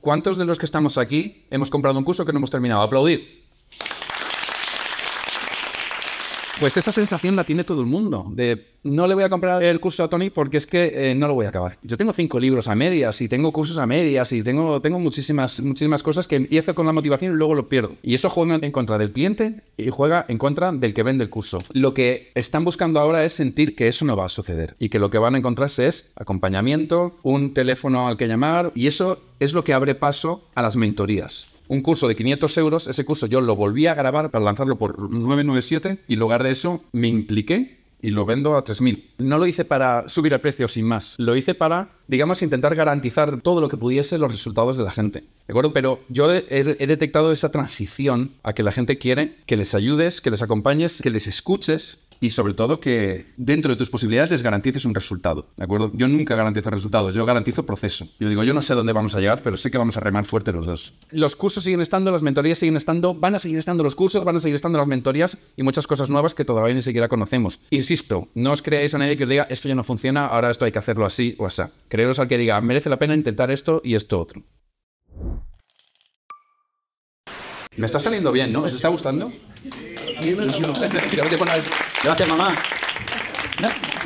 ¿Cuántos de los que estamos aquí hemos comprado un curso que no hemos terminado? Aplaudir. Pues esa sensación la tiene todo el mundo, de no le voy a comprar el curso a Tony porque es que eh, no lo voy a acabar. Yo tengo cinco libros a medias y tengo cursos a medias y tengo, tengo muchísimas, muchísimas cosas que empiezo con la motivación y luego lo pierdo. Y eso juega en contra del cliente y juega en contra del que vende el curso. Lo que están buscando ahora es sentir que eso no va a suceder y que lo que van a encontrarse es acompañamiento, un teléfono al que llamar y eso es lo que abre paso a las mentorías un curso de 500 euros, ese curso yo lo volví a grabar para lanzarlo por 997 y en lugar de eso me impliqué y lo vendo a 3.000. No lo hice para subir el precio sin más, lo hice para, digamos, intentar garantizar todo lo que pudiese los resultados de la gente. ¿De acuerdo? Pero yo he, he, detectado esa transición a que la gente quiere que les ayudes, que les acompañes, que les escuches y sobre todo que dentro de tus posibilidades les garantices un resultado, ¿de acuerdo? Yo nunca garantizo resultados, yo garantizo proceso. Yo digo, yo no sé dónde vamos a llegar, pero sé que vamos a remar fuerte los dos. Los cursos siguen estando, las mentorías siguen estando, van a seguir estando los cursos, van a seguir estando las mentorías y muchas cosas nuevas que todavía ni siquiera conocemos. Insisto, no os creáis a nadie que os diga, esto ya no funciona, ahora esto hay que hacerlo así o así. Creeros al que diga, merece la pena intentar esto y esto otro. Me está saliendo bien, ¿no? ¿Os está gustando? Merci, la